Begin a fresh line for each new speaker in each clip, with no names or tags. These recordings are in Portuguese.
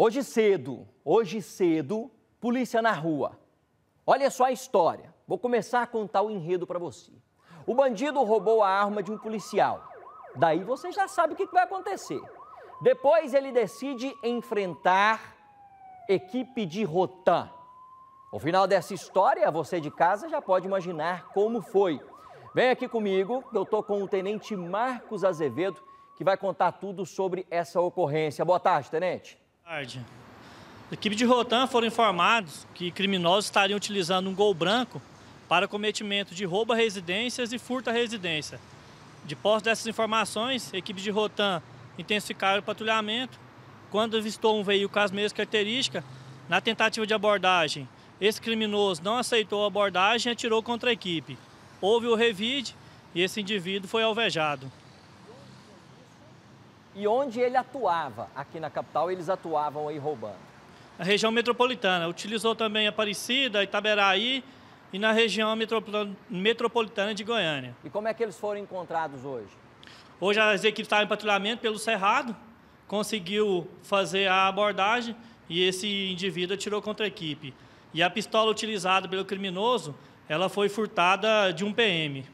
Hoje cedo, hoje cedo, polícia na rua. Olha só a história. Vou começar a contar o enredo para você. O bandido roubou a arma de um policial. Daí você já sabe o que vai acontecer. Depois ele decide enfrentar equipe de Rotan. O final dessa história, você de casa já pode imaginar como foi. Vem aqui comigo, eu estou com o tenente Marcos Azevedo, que vai contar tudo sobre essa ocorrência. Boa tarde, tenente
tarde. A equipe de Rotan foram informados que criminosos estariam utilizando um gol branco para cometimento de roubo a residências e furto a residência. De posse dessas informações, a equipe de Rotan intensificaram o patrulhamento quando avistou um veículo com as mesmas características. Na tentativa de abordagem, esse criminoso não aceitou a abordagem e atirou contra a equipe. Houve o revide e esse indivíduo foi alvejado. E onde
ele atuava aqui na capital, eles atuavam
aí roubando? Na região metropolitana. Utilizou também Aparecida, Itaberaí e na região metropolitana de Goiânia. E como é que eles foram encontrados hoje? Hoje as equipes estavam em patrulhamento pelo Cerrado, conseguiu fazer a abordagem e esse indivíduo atirou contra a equipe. E a pistola utilizada pelo criminoso, ela foi furtada de um PM.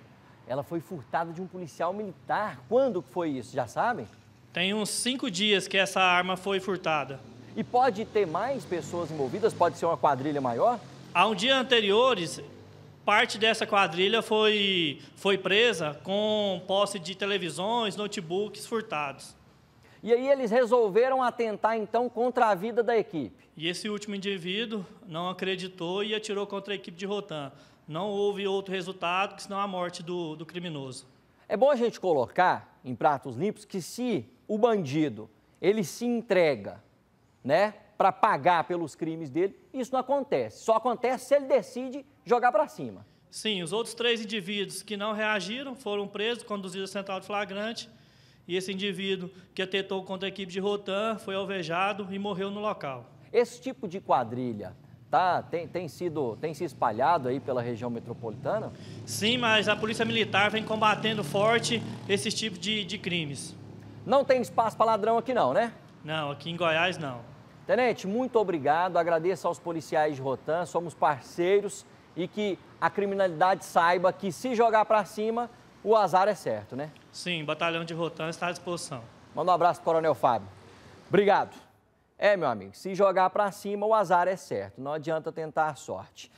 Ela foi furtada de um policial militar. Quando foi isso? Já sabem? Tem uns cinco dias que essa arma foi furtada. E pode ter mais pessoas envolvidas? Pode ser uma quadrilha maior? Há um dia anteriores, parte dessa quadrilha foi, foi presa com posse de televisões, notebooks furtados. E aí eles resolveram atentar então contra a vida da equipe. E esse último indivíduo não acreditou e atirou contra a equipe de Rotan. Não houve outro resultado que senão a morte do, do criminoso. É bom a gente colocar
em pratos limpos que se o bandido ele se entrega, né, para pagar pelos crimes dele, isso não acontece. Só acontece
se ele decide jogar para cima. Sim, os outros três indivíduos que não reagiram foram presos, conduzidos à central de flagrante. E esse indivíduo que atentou contra a equipe de Rotan foi alvejado e morreu no local. Esse tipo de quadrilha
tá, tem, tem, sido, tem se espalhado aí pela
região metropolitana? Sim, mas a Polícia Militar vem combatendo forte esses tipos de, de crimes. Não tem espaço para ladrão aqui não, né? Não, aqui em Goiás não.
Tenente, muito obrigado, agradeço aos policiais de Rotan, somos parceiros e que a criminalidade saiba que se jogar para cima, o azar é certo, né? Sim, Batalhão de Rotan está à disposição. Manda um abraço para o Coronel Fábio. Obrigado. É, meu amigo, se jogar para cima, o azar é certo. Não adianta tentar sorte.